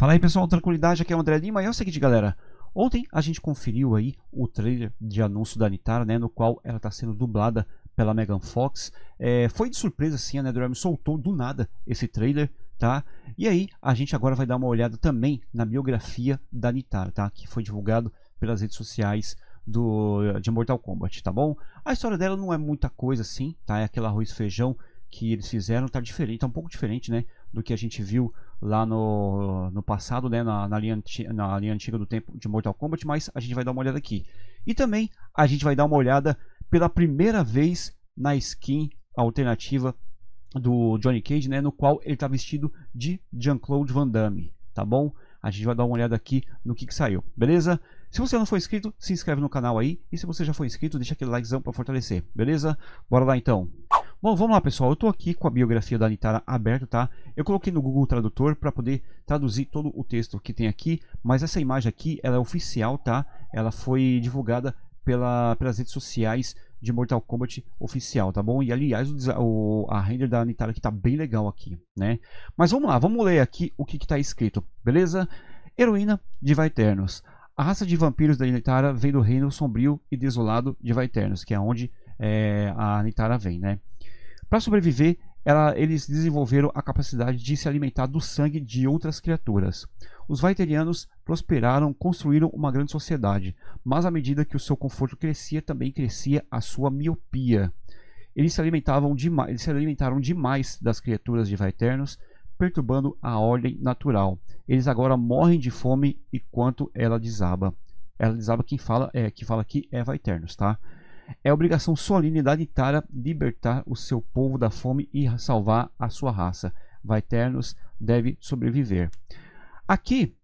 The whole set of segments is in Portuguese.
Fala aí pessoal, tranquilidade, aqui é o André Lima e é o seguinte galera, ontem a gente conferiu aí o trailer de anúncio da Nitara né, no qual ela está sendo dublada pela Megan Fox, é, foi de surpresa sim, a NetherRealm soltou do nada esse trailer, tá? E aí a gente agora vai dar uma olhada também na biografia da Nitara tá? Que foi divulgado pelas redes sociais do, de Mortal Kombat, tá bom? A história dela não é muita coisa assim, tá? É aquele arroz feijão que eles fizeram, tá diferente, tá um pouco diferente, né? Do que a gente viu lá no, no passado, né, na, na, linha na linha antiga do tempo de Mortal Kombat, mas a gente vai dar uma olhada aqui. E também a gente vai dar uma olhada pela primeira vez na skin alternativa do Johnny Cage, né, no qual ele está vestido de Jean-Claude Van Damme, tá bom? A gente vai dar uma olhada aqui no que, que saiu, beleza? Se você não for inscrito, se inscreve no canal aí, e se você já for inscrito, deixa aquele likezão para fortalecer, beleza? Bora lá então! Bom, vamos lá pessoal, eu estou aqui com a biografia da Nitara aberta, tá? Eu coloquei no Google Tradutor para poder traduzir todo o texto que tem aqui, mas essa imagem aqui, ela é oficial, tá? Ela foi divulgada pela, pelas redes sociais de Mortal Kombat oficial, tá bom? E aliás, o, a render da Nitara aqui está bem legal aqui, né? Mas vamos lá, vamos ler aqui o que está escrito, beleza? Heroína de Vaiternos. A raça de vampiros da Nitara vem do reino sombrio e desolado de Vaiternos, que é onde é, a Nitara vem, né? Para sobreviver, ela, eles desenvolveram a capacidade de se alimentar do sangue de outras criaturas. Os Vaiterianos prosperaram, construíram uma grande sociedade, mas à medida que o seu conforto crescia, também crescia a sua miopia. Eles se, alimentavam demais, eles se alimentaram demais das criaturas de Vaeternos, perturbando a ordem natural. Eles agora morrem de fome enquanto ela desaba. Ela desaba quem fala é que fala aqui é Vaeternos, tá? É obrigação solene da Itália libertar o seu povo da fome e salvar a sua raça. Vai Ternos deve sobreviver. Aqui,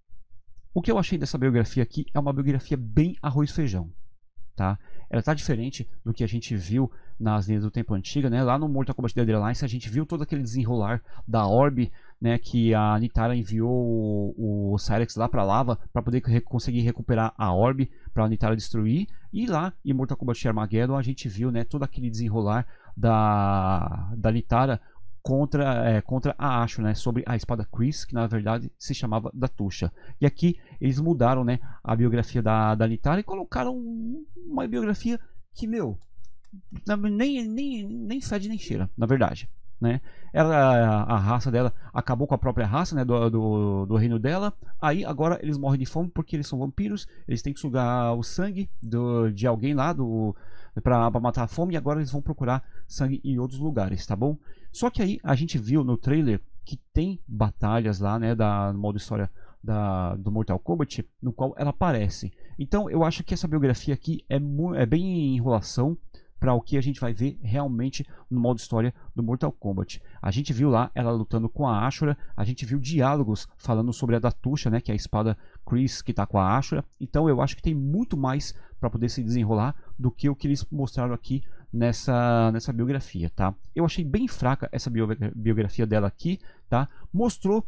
o que eu achei dessa biografia aqui é uma biografia bem arroz-feijão. Tá? Ela está diferente do que a gente viu nas linhas do tempo antiga, né? Lá no Mortal Kombat Deadlines, a gente viu todo aquele desenrolar da Orb, né? Que a Nitara enviou o, o Cyrex lá para lava para poder conseguir recuperar a Orb para a Nitara destruir. E lá em Mortal Kombat Armageddon a gente viu, né? Todo aquele desenrolar da da Nitara contra, é, contra a Acho, né, sobre a espada Chris, que na verdade se chamava da Tuxa. E aqui eles mudaram né, a biografia da, da Nitara e colocaram uma biografia que, meu, nem, nem, nem fede nem cheira, na verdade. Né? Ela, a raça dela acabou com a própria raça né, do, do, do, reino dela. Aí agora eles morrem de fome porque eles são vampiros. Eles têm que sugar o sangue do, de alguém lá do, matar a fome. E agora eles vão procurar sangue em outros lugares, tá bom? Só que aí a gente viu no trailer que tem batalhas lá, né? Da, no modo história da, do Mortal Kombat, no qual ela aparece. Então eu acho que essa biografia aqui é, é bem enrolação para o que a gente vai ver realmente no modo história do Mortal Kombat. A gente viu lá ela lutando com a Ashura, a gente viu diálogos falando sobre a Datusha, né, que é a espada Chris que está com a Ashura. Então eu acho que tem muito mais para poder se desenrolar do que o que eles mostraram aqui nessa, nessa biografia, tá? Eu achei bem fraca essa biografia dela aqui, tá? Mostrou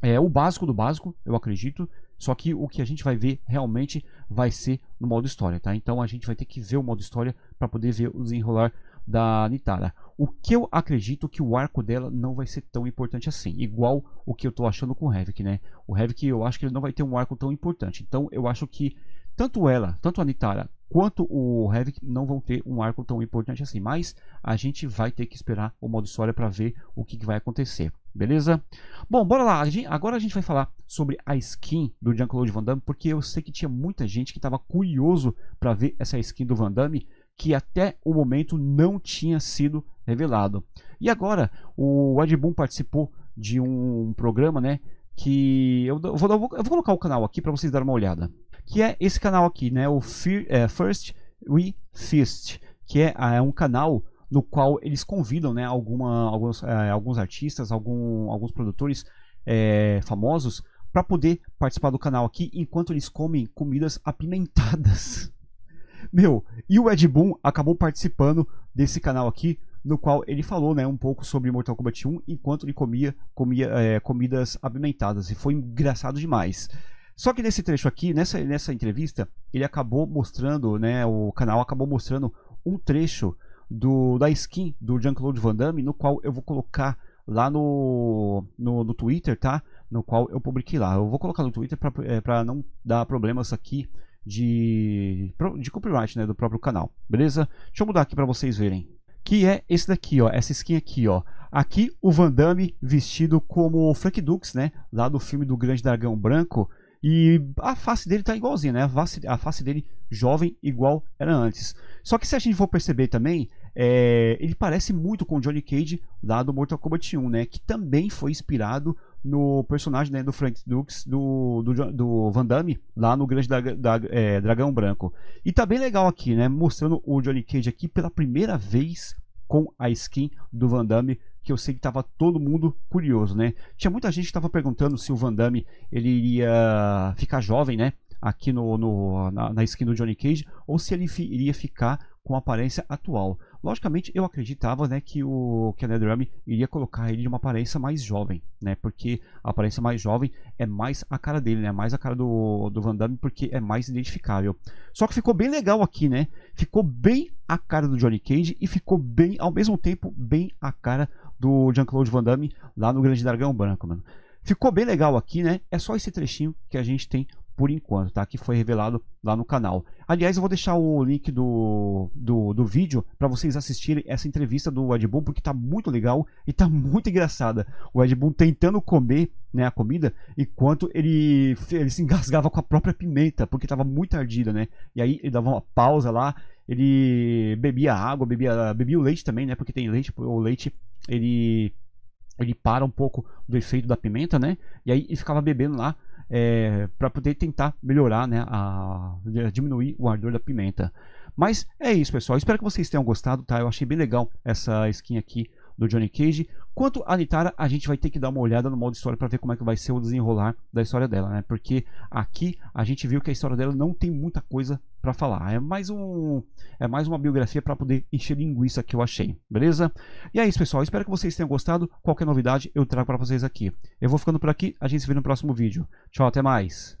é, o básico do básico, eu acredito. Só que o que a gente vai ver realmente vai ser no modo história, tá? Então a gente vai ter que ver o modo história para poder ver o desenrolar da Nitara. O que eu acredito que o arco dela não vai ser tão importante assim, igual o que eu tô achando com o Havoc, né? O Havoc eu acho que ele não vai ter um arco tão importante. Então eu acho que tanto ela, tanto a Nitara, quanto o Havoc não vão ter um arco tão importante assim, mas a gente vai ter que esperar o modo história para ver o que, que vai acontecer. Beleza? Bom, bora lá. Agora a gente vai falar sobre a skin do Jean-Claude Van Damme, porque eu sei que tinha muita gente que estava curioso para ver essa skin do Van Damme, que até o momento não tinha sido revelado. E agora, o Ed Boon participou de um programa, né? Que eu vou, eu vou colocar o canal aqui para vocês darem uma olhada. Que é esse canal aqui, né? O é, First We Fist, que é, é um canal no qual eles convidam né, alguma, alguns, é, alguns artistas, algum, alguns produtores é, famosos para poder participar do canal aqui enquanto eles comem comidas apimentadas. Meu, e o Ed Boon acabou participando desse canal aqui, no qual ele falou né, um pouco sobre Mortal Kombat 1 enquanto ele comia, comia é, comidas apimentadas. E foi engraçado demais. Só que nesse trecho aqui, nessa, nessa entrevista, ele acabou mostrando, né, o canal acabou mostrando um trecho do, da skin do Jean-Claude Van Damme, no qual eu vou colocar lá no, no, no, Twitter, tá? No qual eu publiquei lá. Eu vou colocar no Twitter para é, pra não dar problemas aqui de, de copyright né, do próprio canal, beleza? Deixa eu mudar aqui para vocês verem. Que é esse daqui, ó, essa skin aqui, ó. Aqui o Van Damme vestido como Frank Dux, né? Lá do filme do Grande Dragão Branco. E a face dele tá igualzinha, né? A face, a face dele jovem igual era antes. Só que se a gente for perceber também, é, ele parece muito com o Johnny Cage lá do Mortal Kombat 1, né? Que também foi inspirado no personagem né, do Frank Dukes, do, do, do, Van Damme, lá no Grande da, da é, Dragão Branco. E tá bem legal aqui, né? Mostrando o Johnny Cage aqui pela primeira vez com a skin do Van Damme, que eu sei que tava todo mundo curioso, né? Tinha muita gente que tava perguntando se o Van Damme ele iria ficar jovem, né? Aqui no, no na, na skin do Johnny Cage, ou se ele fi, iria ficar com a aparência atual. Logicamente, eu acreditava né, que o Kenneth iria colocar ele de uma aparência mais jovem, né? Porque a aparência mais jovem é mais a cara dele, né? Mais a cara do, do Van Damme, porque é mais identificável. Só que ficou bem legal aqui, né? Ficou bem a cara do Johnny Cage e ficou bem, ao mesmo tempo, bem a cara do Jean-Claude Van Damme lá no Grande Dragão Branco, mano. Ficou bem legal aqui, né? É só esse trechinho que a gente tem por enquanto, tá? Que foi revelado lá no canal. Aliás, eu vou deixar o link do, do, do vídeo para vocês assistirem essa entrevista do Ed Boon, porque tá muito legal e tá muito engraçada. O Ed Boon tentando comer né, a comida, enquanto ele, ele se engasgava com a própria pimenta, porque estava muito ardida, né? E aí ele dava uma pausa lá, ele bebia água, bebia, bebia o leite também, né? Porque tem leite, o leite ele ele para um pouco do efeito da pimenta, né? E aí ele ficava bebendo lá é, para poder tentar melhorar, né, a, diminuir o ardor da pimenta. Mas é isso, pessoal. Espero que vocês tenham gostado, tá? Eu achei bem legal essa skin aqui do Johnny Cage. Quanto a Nitara, a gente vai ter que dar uma olhada no modo história para ver como é que vai ser o desenrolar da história dela, né? Porque aqui a gente viu que a história dela não tem muita coisa para falar. É mais um é mais uma biografia para poder encher linguiça que eu achei, beleza? E é isso, pessoal. Espero que vocês tenham gostado. Qualquer novidade eu trago para vocês aqui. Eu vou ficando por aqui. A gente se vê no próximo vídeo. Tchau, até mais.